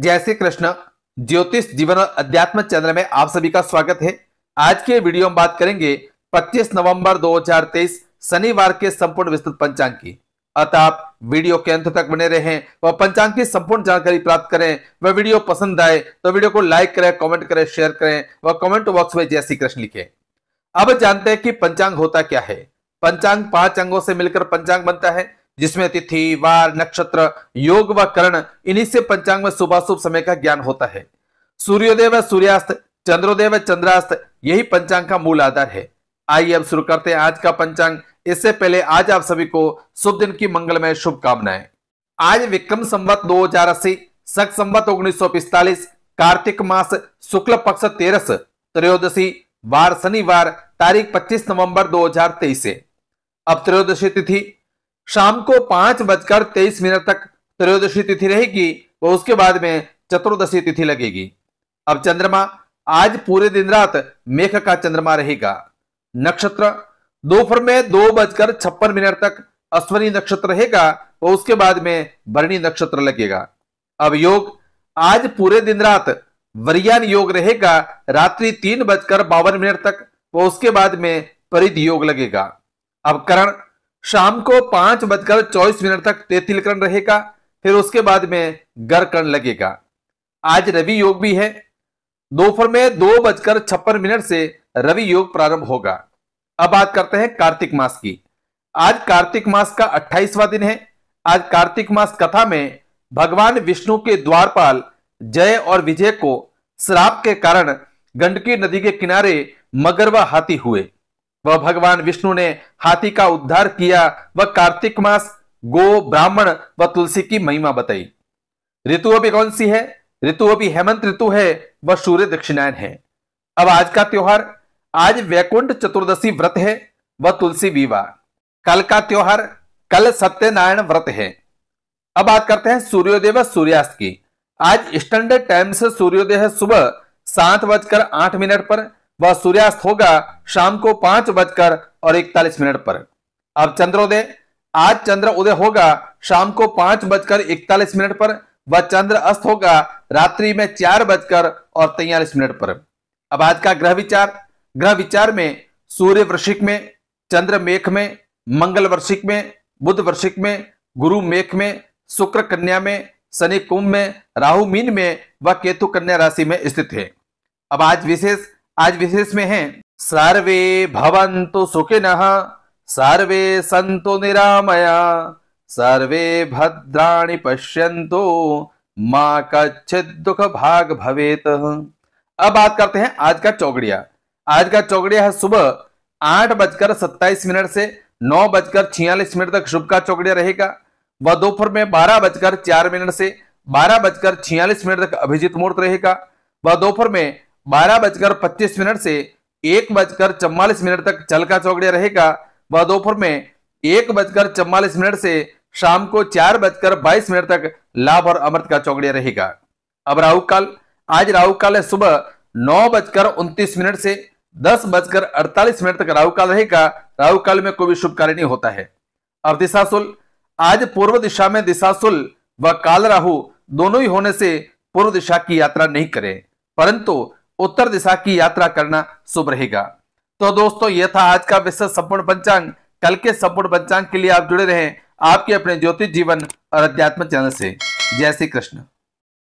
जय श्री कृष्ण ज्योतिष जीवन और अध्यात्म चैनल में आप सभी का स्वागत है आज के वीडियो में बात करेंगे 25 नवंबर 2023 शनिवार के संपूर्ण विस्तृत पंचांग की अतः आप वीडियो के अंत तक बने रहें और पंचांग की संपूर्ण जानकारी प्राप्त करें वह वीडियो पसंद आए तो वीडियो को लाइक करें कॉमेंट करें शेयर करें व कॉमेंट बॉक्स में जय श्री कृष्ण लिखे अब जानते हैं कि पंचांग होता क्या है पंचांग पांच अंगों से मिलकर पंचांग बनता है जिसमें तिथि वार नक्षत्र योग व करण इन्हीं से पंचांग में सुबह शुभ समय का ज्ञान होता है सूर्योदय व सूर्यास्त चंद्रोदय व चंद्रास्त यही पंचांग का मूल आधार है आइए अब शुरू करते हैं आज का पंचांग इससे पहले आज आप सभी को शुभ दिन की मंगलमय शुभकामनाएं आज विक्रम संवत दो हजार अस्सी सख संवत उन्नीस कार्तिक मास शुक्ल पक्ष तेरस त्रयोदशी वार शनिवार तारीख 25 नवंबर 2023 से अब त्रयोदशी तिथि शाम को पांच बजकर तेईस मिनट तक त्रयोदशी तिथि रहेगी व उसके बाद में चतुर्दशी तिथि लगेगी अब चंद्रमा आज पूरे दिन रात मेघ का चंद्रमा रहेगा नक्षत्र दोपहर में दो बजकर छप्पन मिनट तक अश्वनी नक्षत्र रहेगा व उसके बाद में भरणी नक्षत्र लगेगा अब योग आज पूरे दिन रात वरियान योग रहेगा रात्रि तीन बजकर बावन मिनट तक व उसके बाद में परिध योग लगेगा अब करण शाम को पांच बजकर चौबीस मिनट तक तेतिलकरण रहेगा फिर उसके बाद में गरकरण लगेगा आज रवि योग भी है दोपहर में दो बजकर छप्पन मिनट से रवि योग प्रारंभ होगा अब बात करते हैं कार्तिक मास की आज कार्तिक मास का अट्ठाईसवा दिन है आज कार्तिक मास कथा में भगवान विष्णु के द्वारपाल जय और विजय को श्राप के कारण गंडकी नदी के किनारे मगर व हाथी हुए वह भगवान विष्णु ने हाथी का उद्धार किया वह कार्तिक मास गो ब्राह्मण व तुलसी की महिमा बताई ऋतु अभी कौन सी है ऋतु अभी हेमंत ऋतु है वह सूर्य दक्षिणायन है अब आज का त्योहार आज वैकुंठ चतुर्दशी व्रत है व तुलसी विवाह कल का त्योहार कल सत्यनारायण व्रत है अब बात करते हैं सूर्योदय व सूर्यास्त की आज स्टैंडर्ड टाइम से सूर्योदय सुबह सात बजकर आठ मिनट पर वह सूर्यास्त होगा शाम को पांच बजकर और इकतालीस मिनट पर अब चंद्रोदय आज चंद्र उदय होगा शाम को पांच बजकर इकतालीस मिनट पर व चंद्र अस्त होगा रात्रि में चार बजकर और तैयारीस मिनट पर अब आज का ग्रह विचार ग्रह विचार में सूर्य वृश्चिक में चंद्र मेघ में मंगल वर्षिक में बुध वर्षिक में गुरु मेघ में शुक्र कन्या में शनि कुंभ में राहु मीन में व केतु कन्या राशि में स्थित है अब आज विशेष आज विशेष में है सर्वे भवन्तु सुखिनः सर्वे सन्तु निरामया सर्वे भद्राणि पश्यन्तु मा कच्चित् दुख भाग भवेत अब बात करते हैं आज का चौकड़िया आज का चौकड़िया है सुबह आठ बजकर सत्ताईस मिनट से नौ बजकर छियालीस मिनट तक शुभ का चौकड़िया रहेगा वह दोपहर में बारह बजकर चार मिनट से बारह बजकर छियालीस मिनट तक अभिजीत मुहूर्त रहेगा वह दोपहर में बारह बजकर पच्चीस मिनट से एक बजकर चौवालीस मिनट तक चल का चौकड़िया रहेगा व दोपहर में एक बजकर चौवालीस मिनट से शाम को चार बजकर बाईस मिनट तक लाभ और अमृत का चौकड़िया रहेगा अब राहु काल आज राहु काल है सुबह नौ बजकर उनतीस मिनट से दस बजकर अड़तालीस मिनट तक राहु काल रहेगा राहु काल में कोई भी शुभ कार्य नहीं होता है अब दिशाशुल आज पूर्व दिशा में दिशाशुल व काल राहु दोनों ही होने से पूर्व दिशा की यात्रा नहीं करें परंतु उत्तर दिशा की यात्रा करना शुभ रहेगा तो दोस्तों यह था आज का विशेष संपूर्ण पंचांग कल के संपूर्ण पंचांग के लिए आप जुड़े रहें आपके अपने ज्योतिष जीवन और अध्यात्म चैनल से जय श्री कृष्ण